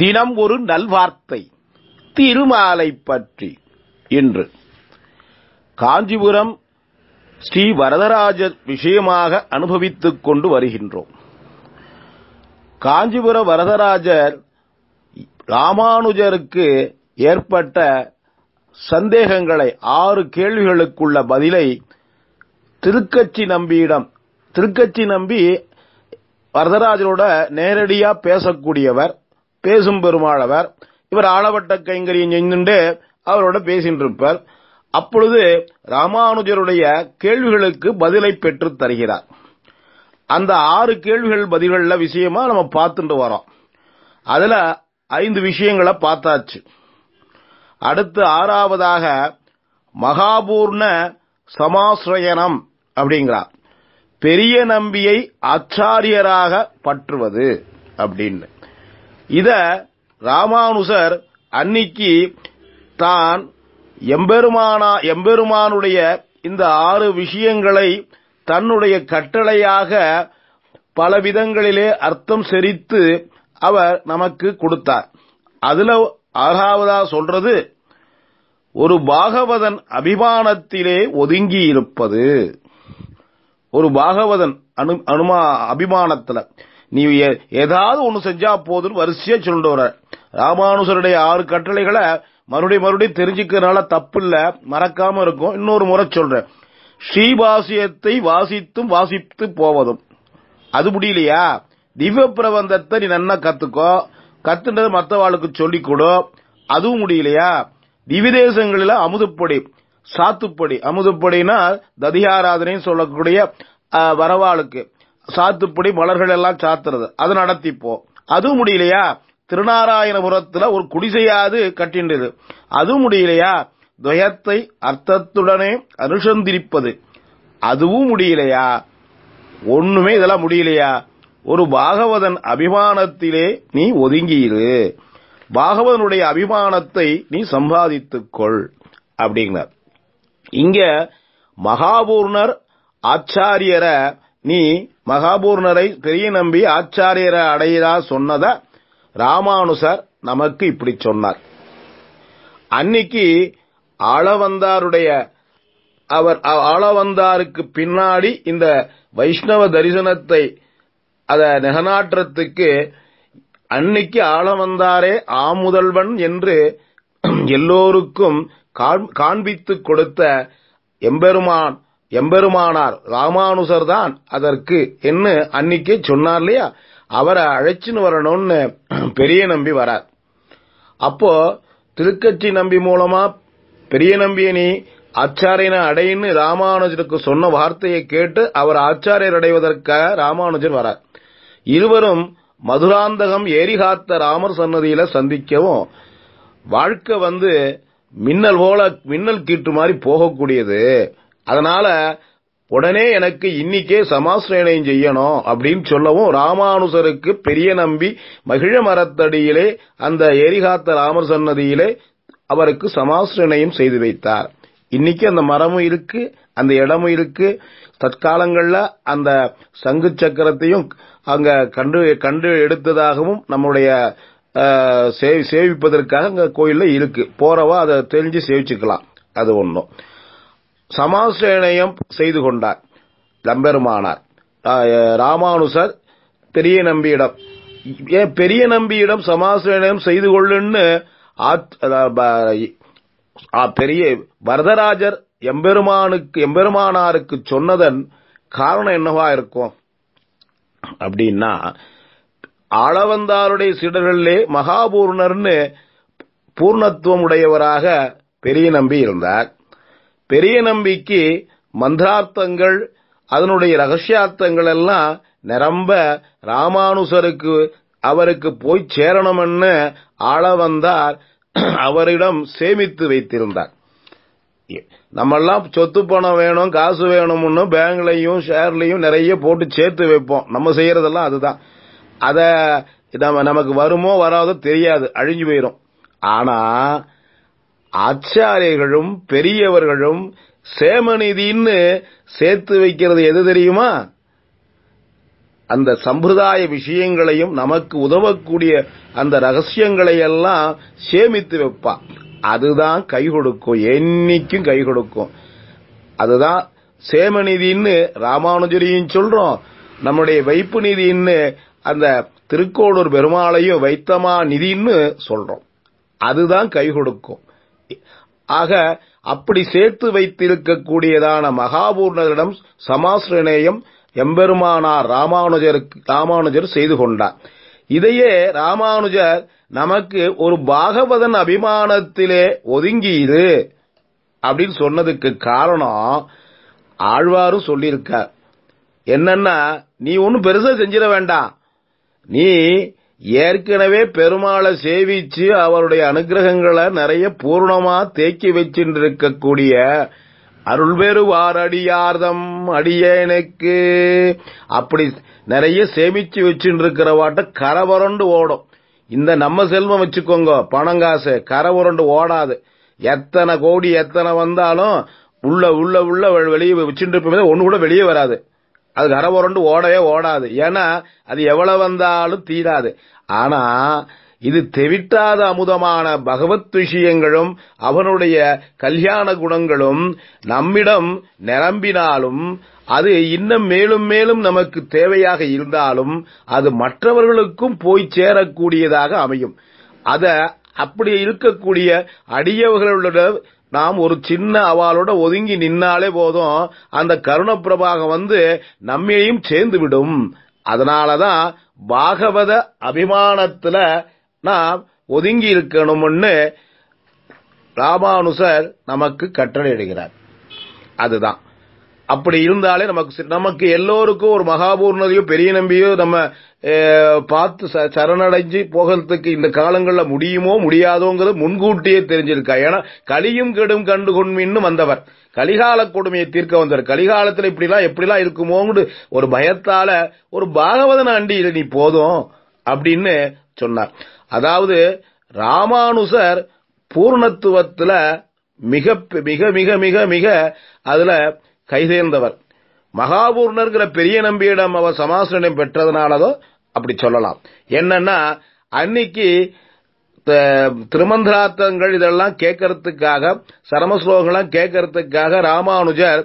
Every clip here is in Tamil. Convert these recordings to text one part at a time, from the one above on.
தினம் ஒரு நல்வார்த்தை திருமாலை பற்றி இன்று காஞ்சிபுரம் ஸ்ரீ வரதராஜ விஷயமாக அனுபவித்துக் கொண்டு வருகின்றோம் காஞ்சிபுர வரதராஜர் ராமானுஜருக்கு ஏற்பட்ட சந்தேகங்களை ஆறு கேள்விகளுக்குள்ள பதிலை திருக்கட்சி நம்பியிடம் திருக்கட்சி நம்பி வரதராஜரோட நேரடியாக பேசக்கூடியவர் பேசும் பெருமாளவர் இவர் ஆளவட்ட கைங்கரியம் செய்துண்டு அவரோட பேசின்னு இருப்பார் அப்பொழுது ராமானுஜருடைய கேள்விகளுக்கு பதிலை பெற்று தருகிறார் அந்த ஆறு கேள்விகள் பதில்கள் விஷயமா நம்ம பார்த்துட்டு வரோம் அதுல ஐந்து விஷயங்களை பார்த்தாச்சு அடுத்து ஆறாவதாக மகாபூர்ண சமாசிரயனம் அப்படிங்கிறார் பெரிய நம்பியை ஆச்சாரியராக பற்றுவது அப்படின்னு இத ராமானுசர் அன்னைக்கு தான் எம்பெருமானா எம்பெருமானுடைய இந்த ஆறு விஷயங்களை தன்னுடைய கட்டளையாக பல விதங்களிலே அர்த்தம் செறித்து அவர் நமக்கு கொடுத்தார் அதுல ஆறாவதா சொல்றது ஒரு பாகவதன் அபிமானத்திலே ஒதுங்கி இருப்பது ஒரு பாகவதன் அனு அனுமா அபிமானத்துல நீ ஏதாவது ஒன்று செஞ்சா போதும் வரிசையா சொல்லிட்டு வர ராமானுசருடைய ஆறு கட்டளைகளை மறுபடியும் மறுபடியும் தெரிஞ்சுக்கிறதுனால தப்பு இல்ல மறக்காம இருக்கும் இன்னொரு முறை சொல்றேன் ஸ்ரீவாசியத்தை வாசித்தும் வாசித்து போவதும் அது முடியலையா திவ்ய பிரபந்தத்தை நீ நல்லா கத்துக்கோ கத்துன்றது மற்றவாளுக்கு சொல்லிக் கொடு அதுவும் முடியலையா திவிதேசங்களில் அமுதுப்படி சாத்துப்படி அமுதுப்படினா ததியாராதனைன்னு சொல்லக்கூடிய வரவாளுக்கு சாத்துப்படி மலர்கள் எல்லாம் சாத்துறது அது நடத்திப்போம் அதுவும் முடியலையா திருநாராயணபுரத்துல ஒரு குடிசையாது கட்டின்றது அதுவும் முடியலையா துவயத்தை அர்த்தத்துடனே அனுசந்திரிப்பது அதுவும் முடியலையா ஒண்ணுமே இதெல்லாம் முடியலையா ஒரு பாகவதன் அபிமானத்திலே நீ ஒதுங்கியிரு பாகவதனுடைய அபிமானத்தை நீ சம்பாதித்துக்கொள் அப்படிங்கிறார் இங்க மகாபூர்ணர் ஆச்சாரியரை நீ மகாபூர்ணரை பெரிய நம்பி ஆச்சாரியர அடையதா சொன்னத ராமானுசர் நமக்கு இப்படி சொன்னார் அன்னைக்கு ஆளவந்தாருடைய அவர் ஆளவந்தாருக்கு பின்னாடி இந்த வைஷ்ணவ தரிசனத்தை அத நெகநாற்றத்துக்கு அன்னைக்கு ஆளவந்தாரே ஆமுதல்வன் என்று எல்லோருக்கும் காண்பித்துக் கொடுத்த எம்பெருமான் எம்பெருமானார் ராமானுசர் தான் அதற்கு என்ன அன்னைக்கு சொன்னார் இல்லையா அவரை அழைச்சின்னு வரணும்னு பெரிய நம்பி வரார் அப்போ திருக்கட்சி நம்பி மூலமா பெரிய நம்பியனி நீ அடையின்னு ராமானுஜருக்கு சொன்ன வார்த்தையை கேட்டு அவர் ஆச்சாரியர் அடைவதற்காக ராமானுஜர் வரார் இருவரும் மதுராந்தகம் ஏரிகாத்த ராமர் சன்னதியில சந்திக்கவும் வாழ்க்கை வந்து மின்னல் போல மின்னல் கீட்டு மாதிரி போகக்கூடியது அதனால உடனே எனக்கு இன்னைக்கே சமாசிரேனையும் செய்யணும் அப்படின்னு சொல்லவும் ராமானுசருக்கு பெரிய நம்பி மகிழ மரத்தடியிலே அந்த எரிகாத்த ராமர் சன்னதியிலே அவருக்கு சமாசிரேனையும் செய்து வைத்தார் இன்னைக்கு அந்த மரமும் இருக்கு அந்த இடமும் இருக்கு தற்காலங்களில் அந்த சங்கு சக்கரத்தையும் அங்க கண்டு கண்டு எடுத்ததாகவும் நம்முடைய சேவிப்பதற்காக அங்கே கோயிலில் இருக்கு போறவா அதை தெரிஞ்சு சேவிச்சுக்கலாம் அது ஒன்றும் சமாசிரயணயம் செய்து கொண்டார் நம்பெருமானார் ராமானுசர் பெரிய நம்பியிடம் ஏன் பெரிய நம்பியிடம் சமாசிரயணம் செய்து கொள்ளுன்னு பெரிய வரதராஜர் எம்பெருமானுக்கு எம்பெருமானாருக்கு சொன்னதன் காரணம் என்னவா இருக்கும் அப்படின்னா ஆளவந்தாருடைய சிடர்களே மகாபூர்ணர்னு பூர்ணத்துவம் உடையவராக பெரிய நம்பி இருந்தார் பெரிய நம்பிக்கை மந்திரார்த்தங்கள் அதனுடைய ரகசியார்த்தங்கள் எல்லாம் நிரம்ப ராமானுசருக்கு அவருக்கு போய் சேரணும்னு ஆள வந்தார் அவரிடம் சேமித்து வைத்திருந்தார் நம்மெல்லாம் சொத்து பணம் வேணும் காசு வேணும்னு பேங்க்லையும் ஷேர்லையும் நிறைய போட்டு சேர்த்து வைப்போம் நம்ம செய்யறதெல்லாம் அதுதான் அதை நம்ம நமக்கு வருமோ வராதோ தெரியாது அழிஞ்சு போயிடும் ஆனால் ஆச்சாரியர்களும் பெரியவர்களும் சேமநிதின்னு சேர்த்து வைக்கிறது எது தெரியுமா அந்த சம்பிரதாய விஷயங்களையும் நமக்கு உதவக்கூடிய அந்த ரகசியங்களையெல்லாம் சேமித்து வைப்பா அதுதான் கை கொடுக்கும் என்னைக்கும் கை கொடுக்கும் அதுதான் சேமநிதின்னு ராமானுஜரையும் சொல்றோம் நம்முடைய வைப்பு நிதின்னு அந்த திருக்கோளூர் பெருமாளையும் வைத்தமா நிதின்னு சொல்றோம் அதுதான் கை கொடுக்கும் ஆக அப்படி சேர்த்து வைத்திருக்கக்கூடியதான மகாபூர்ணரிடம் சமாசிரணேயம் எம்பெருமானார் ராமானுஜருக்கு ராமானுஜர் செய்து கொண்டார் இதையே ராமானுஜர் நமக்கு ஒரு பாகவதன் அபிமானத்திலே ஒதுங்கியிரு அப்படின்னு சொன்னதுக்கு காரணம் ஆழ்வாரும் சொல்லியிருக்க என்னன்னா நீ ஒன்றும் பெருசாக செஞ்சிட வேண்டாம் நீ ஏற்கனவே பெருமாளை சேவிச்சு அவருடைய அனுகிரகங்களை நிறைய பூர்ணமா தேக்கி வச்சுருக்கக்கூடிய அருள்பெரு வாரடியார்தம் அடியேனுக்கு அப்படி நிறைய சேமிச்சு வச்சுருக்கிற வாட்ட கரவரண்டு ஓடும் இந்த நம்ம செல்வம் வச்சுக்கோங்க பணம் காசு கரவரண்டு ஓடாது எத்தனை கோடி எத்தனை வந்தாலும் உள்ள உள்ள உள்ள வெளியே வச்சுட்டு இருப்போம் ஒன்று கூட வெளியே வராது அது கரை புரண்டு ஓடவே ஓடாது ஏன்னா அது எவ்வளவு வந்தாலும் தீராது ஆனா இது தெவிட்டாத அமுதமான பகவத் விஷயங்களும் அவனுடைய கல்யாண குணங்களும் நம்மிடம் நிரம்பினாலும் அது இன்னும் மேலும் மேலும் நமக்கு தேவையாக இருந்தாலும் அது மற்றவர்களுக்கும் போய் சேரக்கூடியதாக அமையும் அத அப்படி இருக்கக்கூடிய அடியவர்களுடைய நாம் ஒரு சின்ன அவாளோட ஒதுங்கி நின்னாலே போதும் அந்த கருண பிரபாகம் வந்து நம்மையும் சேர்ந்து விடும் அதனாலதான் பாகவத அபிமானத்துல நாம் ஒதுங்கி இருக்கணும்னு ராமானுசர் நமக்கு கட்டளையிடுகிறார் அதுதான் அப்படி இருந்தாலே நமக்கு நமக்கு எல்லோருக்கும் ஒரு மகாபூர்ணதையோ பெரிய நம்பியோ நம்ம பார்த்து சரணடைஞ்சு போகிறதுக்கு இந்த காலங்களில் முடியுமோ முடியாதோங்கிறது முன்கூட்டியே தெரிஞ்சிருக்கா ஏன்னா கலியும் கெடும் கண்டு கொண்மின்னு வந்தவர் கலிகால கொடுமையை தீர்க்க வந்தவர் கலிகாலத்தில் இப்படிலாம் எப்படிலாம் இருக்குமோங்கு ஒரு பயத்தால ஒரு பாகவதன் இல்லை நீ போதும் அப்படின்னு சொன்னார் அதாவது ராமானுசர் பூர்ணத்துவத்துல மிக மிக மிக மிக மிக அதுல கைதேர்ந்தவர் மகாபூர்ணர்ங்கிற பெரிய நம்பியிடம் அவர் சமாசனம் பெற்றதுனாலதோ அப்படி சொல்லலாம் என்னன்னா அன்னைக்கு திருமந்திராத்தங்கள் இதெல்லாம் கேட்கறதுக்காக சரமஸ்லோகங்கள்லாம் கேட்கறதுக்காக ராமானுஜர்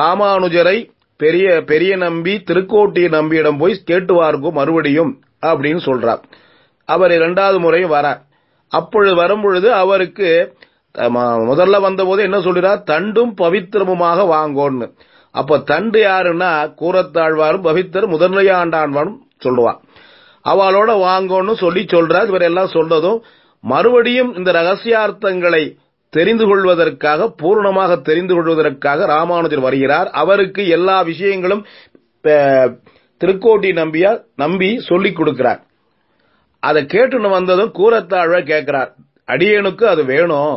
ராமானுஜரை பெரிய பெரிய நம்பி திருக்கோட்டிய நம்பியிடம் போய் கேட்டுவாருக்கும் மறுபடியும் அப்படின்னு சொல்றார் அவர் இரண்டாவது முறையும் வர அப்பொழுது வரும்பொழுது அவருக்கு முதல்ல வந்தபோது என்ன சொல்கிறார் தண்டும் பவித்திரமுமாக வாங்கோன்னு அப்ப தண்டு யாருன்னா கூறத்தாழ்வாரும் பவித்தர் முதன்மையாண்டாழ்வாரும் சொல்லுவான் அவளோட வாங்கோன்னு சொல்லி சொல்றார் எல்லாம் சொல்றதும் மறுபடியும் இந்த ரகசியார்த்தங்களை தெரிந்து கொள்வதற்காக பூர்ணமாக தெரிந்து கொள்வதற்காக ராமானுஜர் வருகிறார் அவருக்கு எல்லா விஷயங்களும் திருக்கோட்டி நம்பியா நம்பி சொல்லிக் கொடுக்கிறார் அதை கேட்டுன்னு வந்ததும் கூறத்தாழ்வா கேட்கிறார் அடியனுக்கு அது வேணும்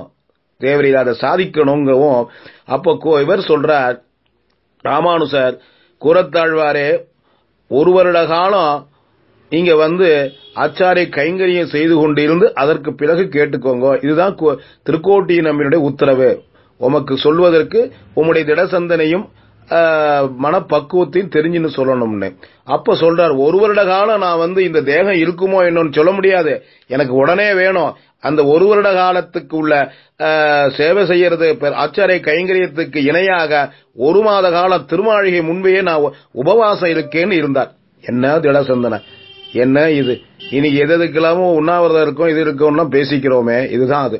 தேவையில் அதை சாதிக்கணுங்கவும் அப்போ இவர் சொல்றார் ராமானுசர் குரத்தாழ்வாரே ஒரு வருட காலம் நீங்க வந்து அச்சாரை கைங்கரியம் செய்து கொண்டிருந்து அதற்கு பிறகு கேட்டுக்கோங்க இதுதான் திருக்கோட்டியின் நம்மளுடைய உத்தரவு உமக்கு சொல்வதற்கு உம்முடைய திடசந்தனையும் மனப்பக்குவத்தையும் தெரிஞ்சுன்னு சொல்லணும்னு அப்ப சொல்றாரு ஒரு வருட காலம் நான் வந்து இந்த தேகம் இருக்குமோ என்னன்னு சொல்ல முடியாது எனக்கு உடனே வேணும் அந்த ஒரு வருட காலத்துக்கு உள்ள சேவை செய்யறது அச்சரை கைங்கரியத்துக்கு இணையாக ஒரு மாத காலம் திருமாளிகை முன்பையே நான் உபவாசம் இருக்கேன்னு இருந்தார் என்ன திட என்ன இது இனி எது எதுக்கெல்லாமோ உண்ணாவிரதம் இருக்கும் இது இருக்கும்னா பேசிக்கிறோமே இதுதான் அது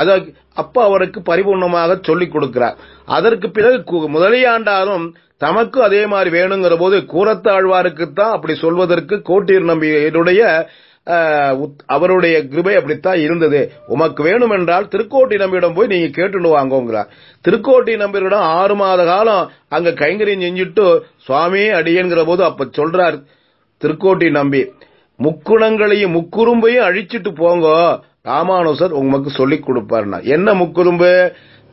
அதை அப்ப அவருக்கு பரிபூர்ணமாக சொல்லிக் கொடுக்கிறார் அதற்கு பிறகு முதலியாண்டாலும் தமக்கு அதே மாதிரி வேணுங்கிற போது கூறத்தாழ்வாருக்குத்தான் அப்படி சொல்வதற்கு கோட்டீர் நம்பியினுடைய அவருடைய கிருபை அப்படித்தான் இருந்தது உமக்கு வேணும் என்றால் திருக்கோட்டி நம்பியிடம் போய் நீங்க கேட்டுன்னு வாங்கோங்கிறார் திருக்கோட்டி நம்பியிடம் ஆறு மாத காலம் அங்க கைங்கரியம் செஞ்சுட்டு சுவாமி அடியன்கிற போது அப்ப சொல்றார் திருக்கோட்டி நம்பி முக்குணங்களையும் முக்குறும்பையும் அழிச்சிட்டு போங்கோ ராமானுசர் உங்களுக்கு சொல்லிக் கொடுப்பாருன்னா என்ன முக்குதும்பு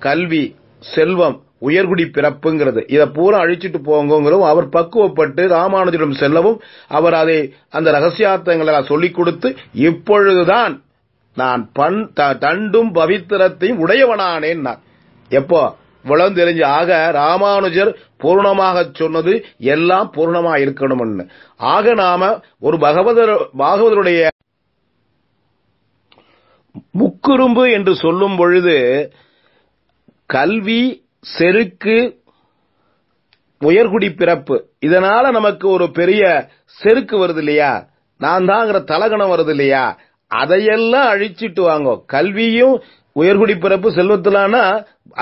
கல்வி செல்வம் உயர்குடி பிறப்புங்கிறது இதை பூரா அழிச்சிட்டு போங்கிறதும் அவர் பக்குவப்பட்டு ராமானுஜரிடம் செல்லவும் அவர் அதை அந்த ரகசியார்த்தங்களை சொல்லிக் கொடுத்து இப்பொழுதுதான் நான் பண் தண்டும் பவித்திரத்தையும் உடையவனானேன் நான் எப்போ இவ்வளவு தெரிஞ்சு ஆக ராமானுஜர் பூர்ணமாக சொன்னது எல்லாம் பூர்ணமாக இருக்கணும்னு ஆக நாம ஒரு பகவதர் பாகவதருடைய முக்குறும்பு என்று சொல்லும் பொழுது கல்வி செருக்கு உயர்குடி பிறப்பு இதனால நமக்கு ஒரு பெரிய செருக்கு வருது இல்லையா நான் தாங்கிற தலகணம் வருது இல்லையா அதையெல்லாம் அழிச்சிட்டு வாங்க கல்வியும் உயர்குடி பிறப்பு செல்வத்திலானா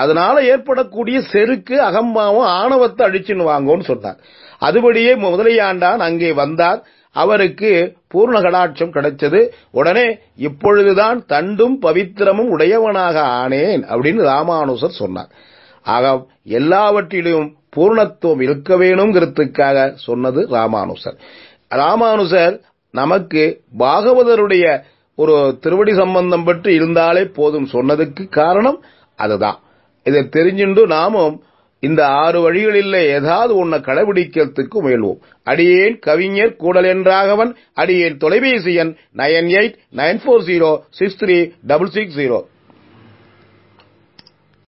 அதனால ஏற்படக்கூடிய செருக்கு அகம்பாவும் ஆணவத்தை அழிச்சுன்னு வாங்கன்னு சொன்னார் அதுபடியே முதலையாண்டான் அங்கே வந்தார் அவருக்கு பூர்ண கடாட்சம் கிடைச்சது உடனே இப்பொழுதுதான் தண்டும் பவித்திரமும் உடையவனாக ஆனேன் அப்படின்னு ராமானுசர் சொன்னார் ஆக எல்லாவற்றிலும் பூர்ணத்துவம் இருக்க வேணுங்கிறதுக்காக சொன்னது ராமானுசர் ராமானுசர் நமக்கு பாகவதருடைய ஒரு திருவடி சம்பந்தம் பற்றி இருந்தாலே போதும் சொன்னதுக்கு காரணம் அதுதான் இதை தெரிஞ்சுண்டு நாமும் இந்த ஆறு வழிகளில் ஏதாவது உன்னை கடைபிடிக்கிறதுக்கு முயல்வோம் அடியேன் கவிஞர் கூடல் என்றாகவன் அடியேன் தொலைபேசி எண் nine eight nine four zero six three double six zero